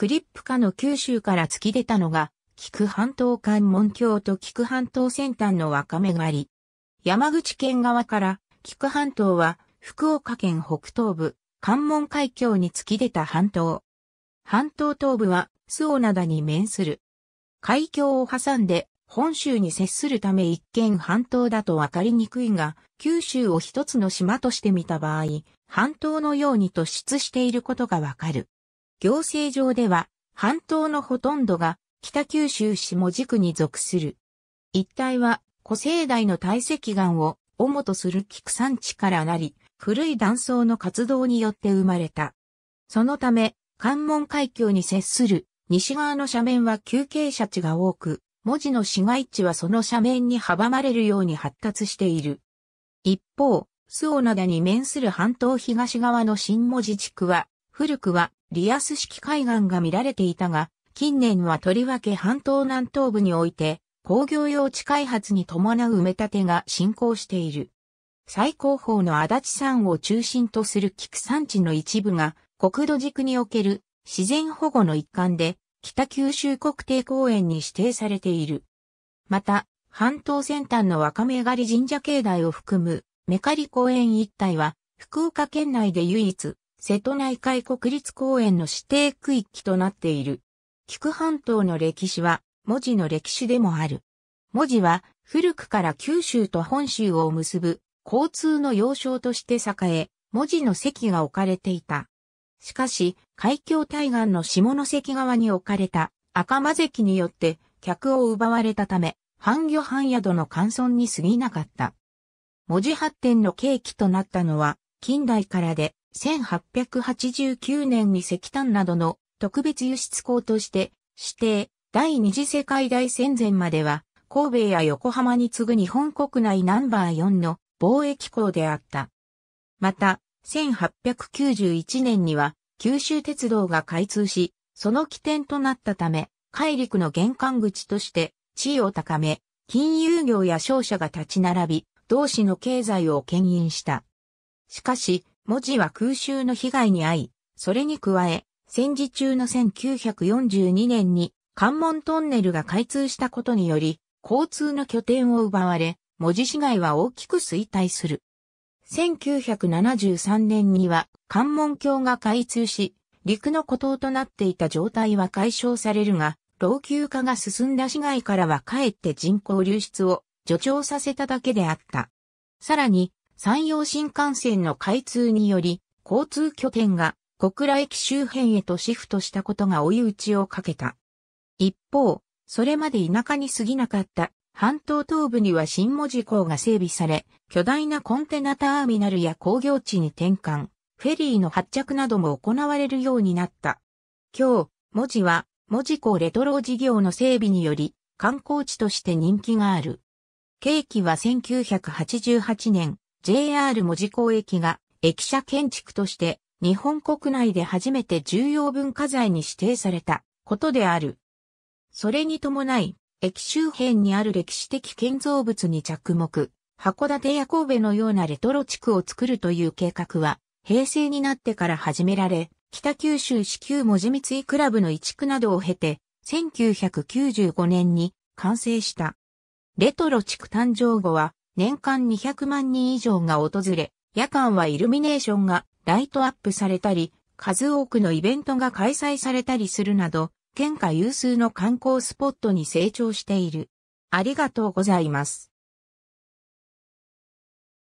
クリップ下の九州から突き出たのが、菊半島関門橋と菊半島先端のわかめ狩り。山口県側から、菊半島は、福岡県北東部、関門海峡に突き出た半島。半島東部は、周防灘に面する。海峡を挟んで、本州に接するため一見半島だとわかりにくいが、九州を一つの島として見た場合、半島のように突出していることがわかる。行政上では、半島のほとんどが北九州市地区に属する。一帯は古生代の堆積岩を主とする菊山地からなり、古い断層の活動によって生まれた。そのため、関門海峡に接する西側の斜面は休憩者地が多く、文字の市街地はその斜面に阻まれるように発達している。一方、周防灘に面する半島東側の新文字地区は、古くはリアス式海岸が見られていたが、近年はとりわけ半島南東部において、工業用地開発に伴う埋め立てが進行している。最高峰の足立山を中心とする菊山地の一部が、国土軸における自然保護の一環で、北九州国定公園に指定されている。また、半島先端の若目狩神社境内を含む、メカリ公園一帯は、福岡県内で唯一、瀬戸内海国立公園の指定区域となっている。菊半島の歴史は文字の歴史でもある。文字は古くから九州と本州を結ぶ交通の要衝として栄え、文字の席が置かれていた。しかし、海峡対岸の下関側に置かれた赤間関によって客を奪われたため、半魚半宿の乾村に過ぎなかった。文字発展の契機となったのは近代からで、1889年に石炭などの特別輸出港として指定、第二次世界大戦前までは、神戸や横浜に次ぐ日本国内ナンバー4の貿易港であった。また、1891年には九州鉄道が開通し、その起点となったため、海陸の玄関口として地位を高め、金融業や商社が立ち並び、同市の経済を牽引した。しかし、文字は空襲の被害に遭い、それに加え、戦時中の1942年に関門トンネルが開通したことにより、交通の拠点を奪われ、文字市街は大きく衰退する。1973年には関門橋が開通し、陸の孤島となっていた状態は解消されるが、老朽化が進んだ市街からはかえって人口流出を助長させただけであった。さらに、山陽新幹線の開通により、交通拠点が小倉駅周辺へとシフトしたことが追い打ちをかけた。一方、それまで田舎に過ぎなかった半島東部には新門字港が整備され、巨大なコンテナターミナルや工業地に転換、フェリーの発着なども行われるようになった。今日、門字は、門字港レトロ事業の整備により、観光地として人気がある。景気は1988年、JR 文字港駅が駅舎建築として日本国内で初めて重要文化財に指定されたことである。それに伴い、駅周辺にある歴史的建造物に着目、函館や神戸のようなレトロ地区を作るという計画は、平成になってから始められ、北九州市旧文字三井クラブの移築などを経て、1995年に完成した。レトロ地区誕生後は、年間200万人以上が訪れ、夜間はイルミネーションがライトアップされたり、数多くのイベントが開催されたりするなど、県下有数の観光スポットに成長している。ありがとうございます。